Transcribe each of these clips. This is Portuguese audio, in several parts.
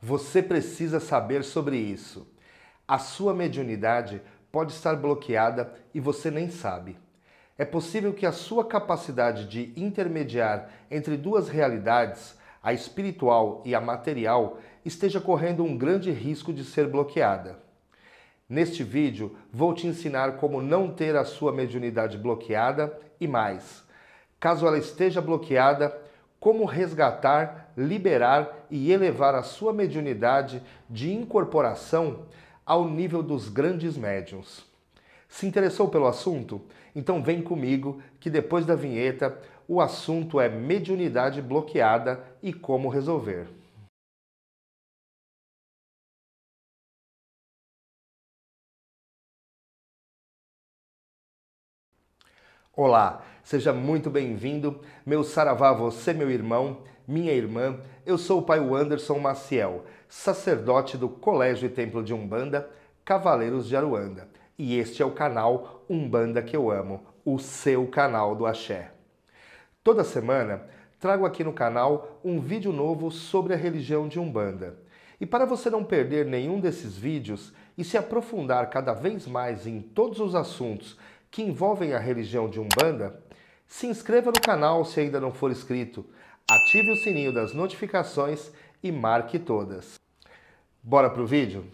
Você precisa saber sobre isso. A sua mediunidade pode estar bloqueada e você nem sabe. É possível que a sua capacidade de intermediar entre duas realidades, a espiritual e a material, esteja correndo um grande risco de ser bloqueada. Neste vídeo, vou te ensinar como não ter a sua mediunidade bloqueada e mais. Caso ela esteja bloqueada, como resgatar liberar e elevar a sua mediunidade de incorporação ao nível dos grandes médiums. Se interessou pelo assunto? Então vem comigo que depois da vinheta o assunto é mediunidade bloqueada e como resolver. Olá, seja muito bem-vindo, meu saravá, você, meu irmão minha irmã. Eu sou o pai Anderson Maciel, sacerdote do Colégio e Templo de Umbanda, Cavaleiros de Aruanda. E este é o canal Umbanda que eu amo, o seu canal do axé. Toda semana trago aqui no canal um vídeo novo sobre a religião de Umbanda. E para você não perder nenhum desses vídeos e se aprofundar cada vez mais em todos os assuntos que envolvem a religião de Umbanda, se inscreva no canal se ainda não for inscrito, ative o sininho das notificações e marque todas. Bora pro vídeo?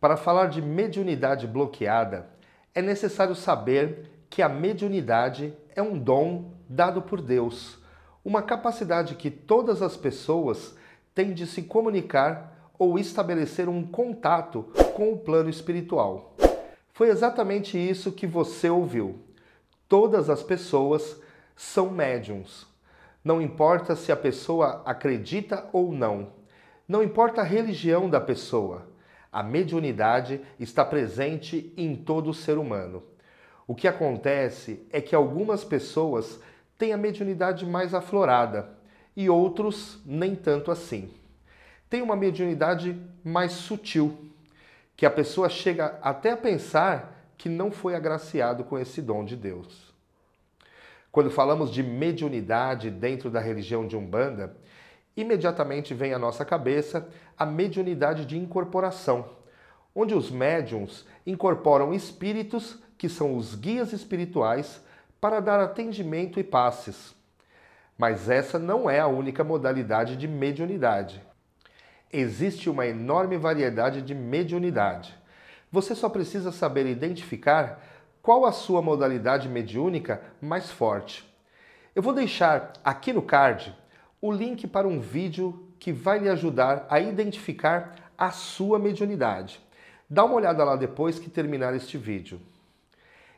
Para falar de mediunidade bloqueada, é necessário saber que a mediunidade é um dom dado por Deus, uma capacidade que todas as pessoas têm de se comunicar ou estabelecer um contato com o plano espiritual. Foi exatamente isso que você ouviu. Todas as pessoas são médiums. Não importa se a pessoa acredita ou não. Não importa a religião da pessoa. A mediunidade está presente em todo ser humano. O que acontece é que algumas pessoas têm a mediunidade mais aflorada e outros nem tanto assim. Tem uma mediunidade mais sutil, que a pessoa chega até a pensar que não foi agraciado com esse dom de Deus. Quando falamos de mediunidade dentro da religião de Umbanda, imediatamente vem à nossa cabeça a mediunidade de incorporação, onde os médiums incorporam espíritos que são os guias espirituais para dar atendimento e passes. Mas essa não é a única modalidade de mediunidade. Existe uma enorme variedade de mediunidade. Você só precisa saber identificar qual a sua modalidade mediúnica mais forte. Eu vou deixar aqui no card o link para um vídeo que vai lhe ajudar a identificar a sua mediunidade. Dá uma olhada lá depois que terminar este vídeo.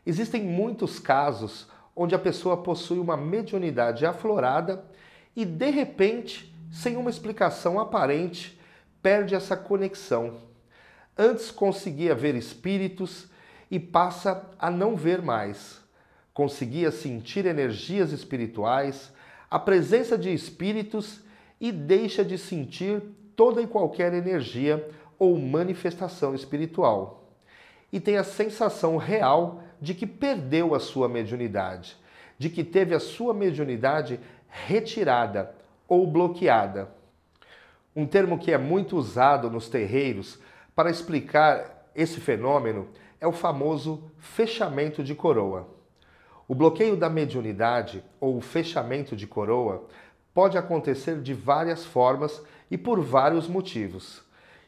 Existem muitos casos onde a pessoa possui uma mediunidade aflorada e de repente, sem uma explicação aparente, perde essa conexão. Antes conseguia ver espíritos, e passa a não ver mais. Conseguia sentir energias espirituais, a presença de espíritos e deixa de sentir toda e qualquer energia ou manifestação espiritual. E tem a sensação real de que perdeu a sua mediunidade, de que teve a sua mediunidade retirada ou bloqueada. Um termo que é muito usado nos terreiros para explicar esse fenômeno é o famoso fechamento de coroa. O bloqueio da mediunidade ou o fechamento de coroa pode acontecer de várias formas e por vários motivos.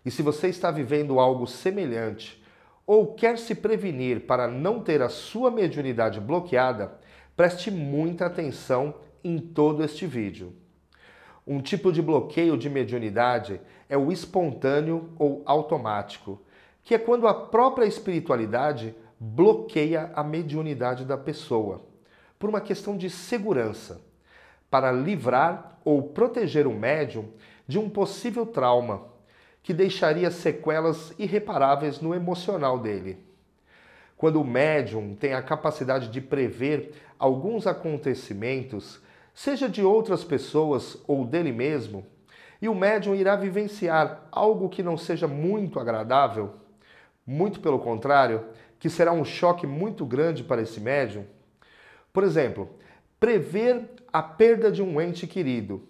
E se você está vivendo algo semelhante ou quer se prevenir para não ter a sua mediunidade bloqueada, preste muita atenção em todo este vídeo. Um tipo de bloqueio de mediunidade é o espontâneo ou automático que é quando a própria espiritualidade bloqueia a mediunidade da pessoa, por uma questão de segurança, para livrar ou proteger o médium de um possível trauma que deixaria sequelas irreparáveis no emocional dele. Quando o médium tem a capacidade de prever alguns acontecimentos, seja de outras pessoas ou dele mesmo, e o médium irá vivenciar algo que não seja muito agradável, muito pelo contrário, que será um choque muito grande para esse médium. Por exemplo, prever a perda de um ente querido.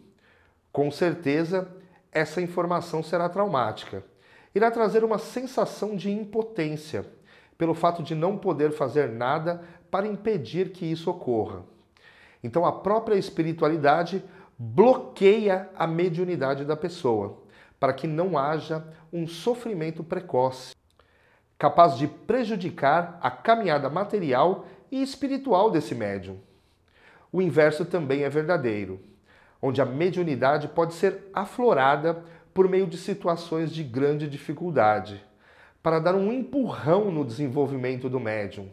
Com certeza, essa informação será traumática. Irá trazer uma sensação de impotência, pelo fato de não poder fazer nada para impedir que isso ocorra. Então, a própria espiritualidade bloqueia a mediunidade da pessoa, para que não haja um sofrimento precoce capaz de prejudicar a caminhada material e espiritual desse médium. O inverso também é verdadeiro, onde a mediunidade pode ser aflorada por meio de situações de grande dificuldade, para dar um empurrão no desenvolvimento do médium.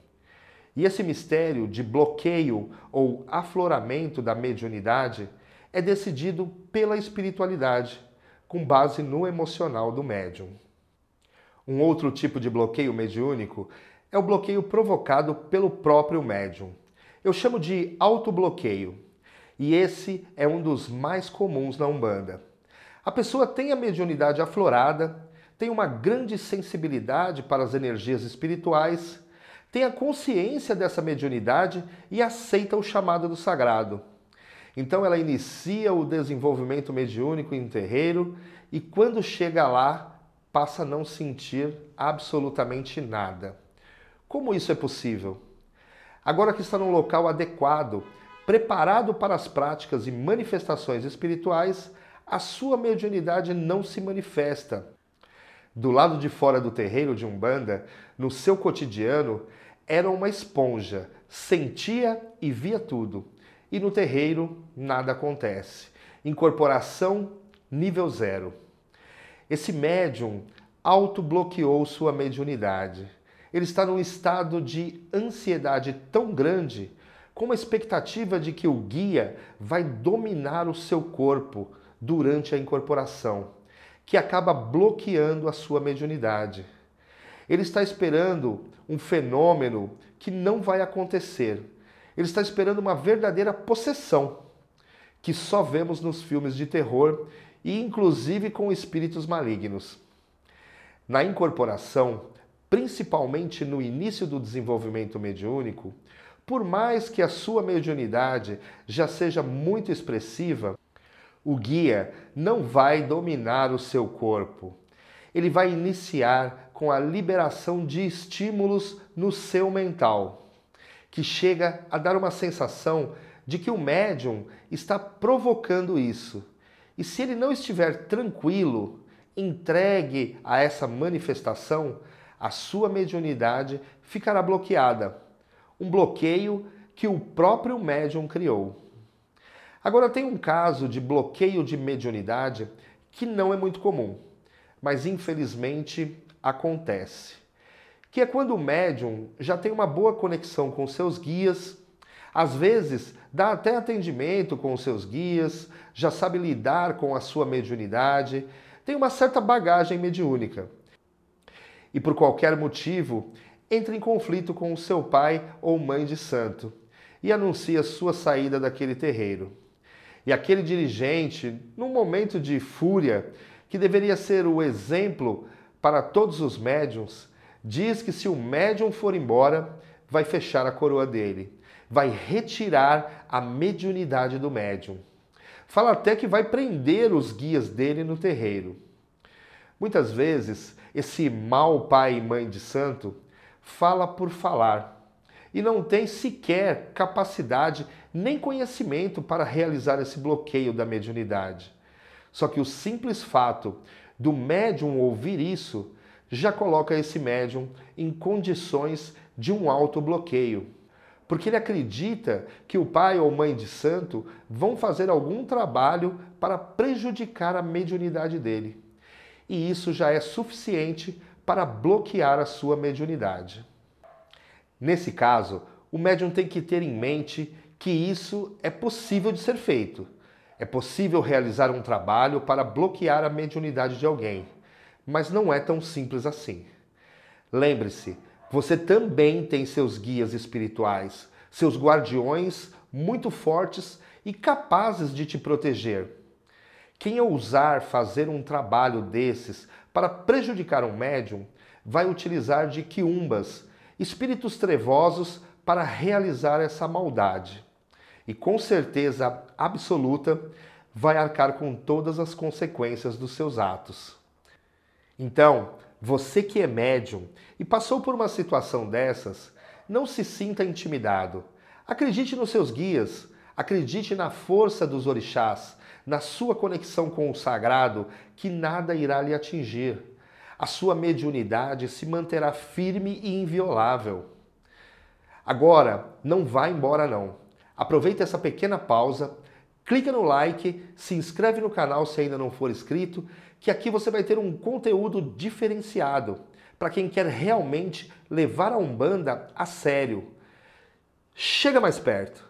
E esse mistério de bloqueio ou afloramento da mediunidade é decidido pela espiritualidade, com base no emocional do médium. Um outro tipo de bloqueio mediúnico é o bloqueio provocado pelo próprio médium. Eu chamo de autobloqueio, e esse é um dos mais comuns na Umbanda. A pessoa tem a mediunidade aflorada, tem uma grande sensibilidade para as energias espirituais, tem a consciência dessa mediunidade e aceita o chamado do sagrado. Então ela inicia o desenvolvimento mediúnico em terreiro e quando chega lá, passa a não sentir absolutamente nada. Como isso é possível? Agora que está num local adequado, preparado para as práticas e manifestações espirituais, a sua mediunidade não se manifesta. Do lado de fora do terreiro de Umbanda, no seu cotidiano, era uma esponja, sentia e via tudo. E no terreiro, nada acontece. Incorporação nível zero. Esse médium autobloqueou sua mediunidade. Ele está num estado de ansiedade tão grande, com uma expectativa de que o guia vai dominar o seu corpo durante a incorporação, que acaba bloqueando a sua mediunidade. Ele está esperando um fenômeno que não vai acontecer. Ele está esperando uma verdadeira possessão, que só vemos nos filmes de terror e inclusive com espíritos malignos. Na incorporação, principalmente no início do desenvolvimento mediúnico, por mais que a sua mediunidade já seja muito expressiva, o guia não vai dominar o seu corpo. Ele vai iniciar com a liberação de estímulos no seu mental, que chega a dar uma sensação de que o médium está provocando isso e se ele não estiver tranquilo, entregue a essa manifestação, a sua mediunidade ficará bloqueada. Um bloqueio que o próprio médium criou. Agora, tem um caso de bloqueio de mediunidade que não é muito comum, mas infelizmente acontece. Que é quando o médium já tem uma boa conexão com seus guias, às vezes dá até atendimento com os seus guias, já sabe lidar com a sua mediunidade, tem uma certa bagagem mediúnica. E por qualquer motivo, entra em conflito com o seu pai ou mãe de santo e anuncia sua saída daquele terreiro. E aquele dirigente, num momento de fúria, que deveria ser o exemplo para todos os médiums, diz que se o médium for embora, vai fechar a coroa dele vai retirar a mediunidade do médium. Fala até que vai prender os guias dele no terreiro. Muitas vezes, esse mau pai e mãe de santo fala por falar e não tem sequer capacidade nem conhecimento para realizar esse bloqueio da mediunidade. Só que o simples fato do médium ouvir isso já coloca esse médium em condições de um autobloqueio. bloqueio porque ele acredita que o pai ou mãe de santo vão fazer algum trabalho para prejudicar a mediunidade dele. E isso já é suficiente para bloquear a sua mediunidade. Nesse caso, o médium tem que ter em mente que isso é possível de ser feito. É possível realizar um trabalho para bloquear a mediunidade de alguém, mas não é tão simples assim. Lembre-se, você também tem seus guias espirituais, seus guardiões muito fortes e capazes de te proteger. Quem ousar fazer um trabalho desses para prejudicar um médium vai utilizar de quiumbas, espíritos trevosos, para realizar essa maldade. E com certeza absoluta vai arcar com todas as consequências dos seus atos. Então, você que é médium e passou por uma situação dessas, não se sinta intimidado. Acredite nos seus guias, acredite na força dos orixás, na sua conexão com o sagrado, que nada irá lhe atingir. A sua mediunidade se manterá firme e inviolável. Agora, não vá embora não. Aproveita essa pequena pausa, clica no like, se inscreve no canal se ainda não for inscrito que aqui você vai ter um conteúdo diferenciado para quem quer realmente levar a Umbanda a sério. Chega mais perto.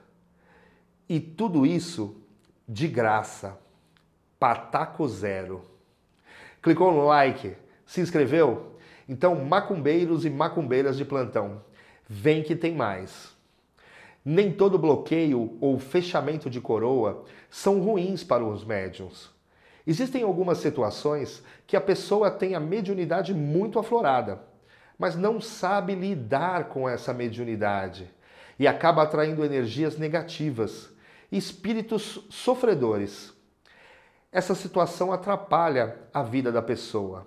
E tudo isso de graça. Pataco zero. Clicou no like? Se inscreveu? Então, macumbeiros e macumbeiras de plantão, vem que tem mais. Nem todo bloqueio ou fechamento de coroa são ruins para os médiums. Existem algumas situações que a pessoa tem a mediunidade muito aflorada, mas não sabe lidar com essa mediunidade e acaba atraindo energias negativas, espíritos sofredores. Essa situação atrapalha a vida da pessoa.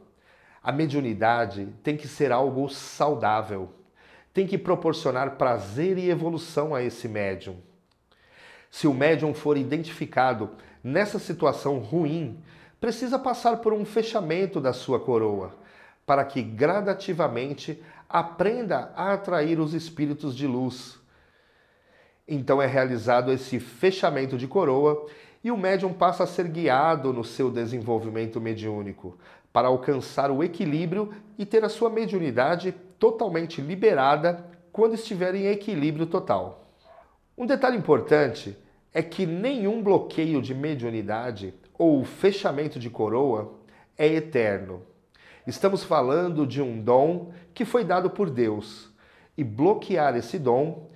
A mediunidade tem que ser algo saudável, tem que proporcionar prazer e evolução a esse médium. Se o médium for identificado nessa situação ruim, precisa passar por um fechamento da sua coroa, para que gradativamente aprenda a atrair os espíritos de luz. Então é realizado esse fechamento de coroa e o médium passa a ser guiado no seu desenvolvimento mediúnico, para alcançar o equilíbrio e ter a sua mediunidade totalmente liberada quando estiver em equilíbrio total. Um detalhe importante é que nenhum bloqueio de mediunidade ou fechamento de coroa é eterno. Estamos falando de um dom que foi dado por Deus e bloquear esse dom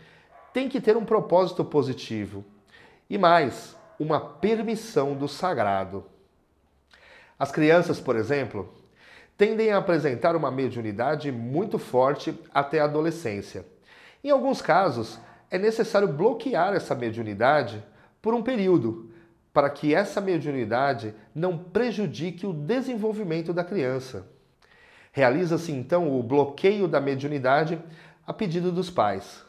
tem que ter um propósito positivo e mais, uma permissão do sagrado. As crianças, por exemplo, tendem a apresentar uma mediunidade muito forte até a adolescência. Em alguns casos, é necessário bloquear essa mediunidade por um período, para que essa mediunidade não prejudique o desenvolvimento da criança. Realiza-se então o bloqueio da mediunidade a pedido dos pais,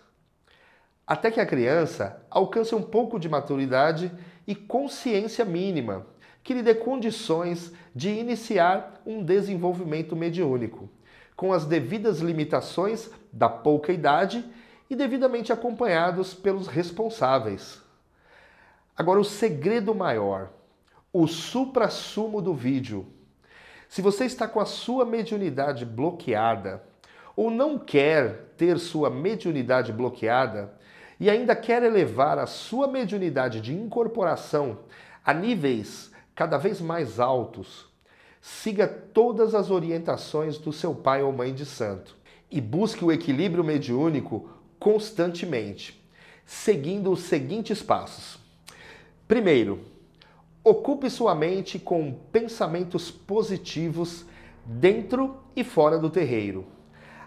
até que a criança alcance um pouco de maturidade e consciência mínima que lhe dê condições de iniciar um desenvolvimento mediúnico, com as devidas limitações da pouca idade e devidamente acompanhados pelos responsáveis. Agora, o segredo maior, o supra-sumo do vídeo. Se você está com a sua mediunidade bloqueada ou não quer ter sua mediunidade bloqueada e ainda quer elevar a sua mediunidade de incorporação a níveis cada vez mais altos, siga todas as orientações do seu pai ou mãe de santo e busque o equilíbrio mediúnico constantemente, seguindo os seguintes passos. Primeiro, ocupe sua mente com pensamentos positivos dentro e fora do terreiro.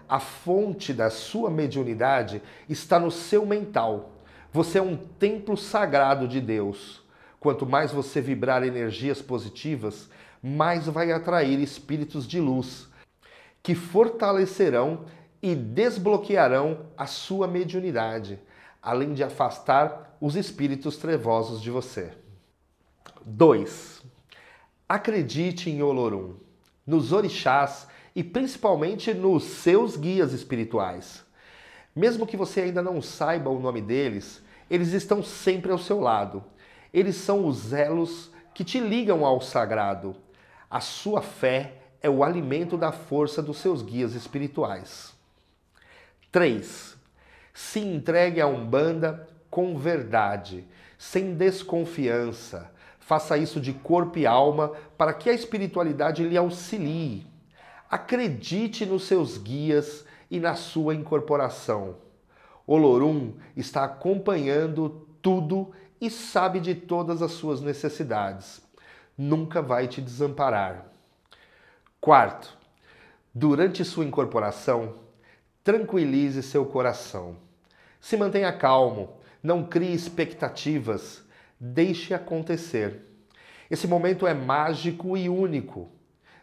A fonte da sua mediunidade está no seu mental. Você é um templo sagrado de Deus. Quanto mais você vibrar energias positivas, mais vai atrair espíritos de luz que fortalecerão e desbloquearão a sua mediunidade, além de afastar os espíritos trevosos de você. 2. Acredite em Olorum, nos orixás e principalmente nos seus guias espirituais. Mesmo que você ainda não saiba o nome deles, eles estão sempre ao seu lado. Eles são os elos que te ligam ao sagrado. A sua fé é o alimento da força dos seus guias espirituais. 3. Se entregue a Umbanda com verdade, sem desconfiança. Faça isso de corpo e alma para que a espiritualidade lhe auxilie. Acredite nos seus guias e na sua incorporação. Olorum está acompanhando tudo e sabe de todas as suas necessidades. Nunca vai te desamparar. Quarto, durante sua incorporação, Tranquilize seu coração. Se mantenha calmo, não crie expectativas, deixe acontecer. Esse momento é mágico e único.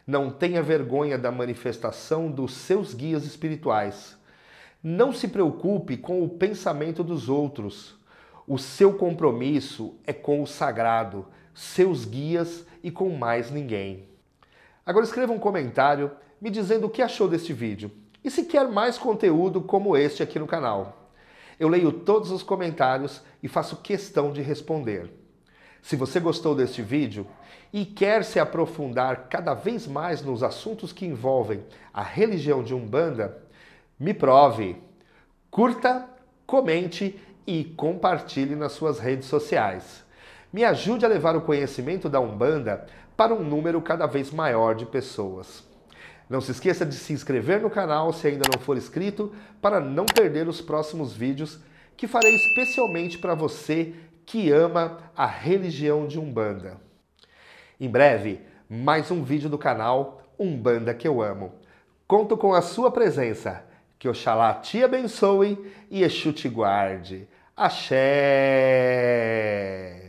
Não tenha vergonha da manifestação dos seus guias espirituais. Não se preocupe com o pensamento dos outros. O seu compromisso é com o sagrado, seus guias e com mais ninguém. Agora escreva um comentário me dizendo o que achou deste vídeo. E se quer mais conteúdo como este aqui no canal? Eu leio todos os comentários e faço questão de responder. Se você gostou deste vídeo e quer se aprofundar cada vez mais nos assuntos que envolvem a religião de Umbanda, me prove. Curta, comente e compartilhe nas suas redes sociais. Me ajude a levar o conhecimento da Umbanda para um número cada vez maior de pessoas. Não se esqueça de se inscrever no canal se ainda não for inscrito para não perder os próximos vídeos que farei especialmente para você que ama a religião de Umbanda. Em breve, mais um vídeo do canal Umbanda que eu amo. Conto com a sua presença. Que Oxalá te abençoe e Exu te guarde. Axé!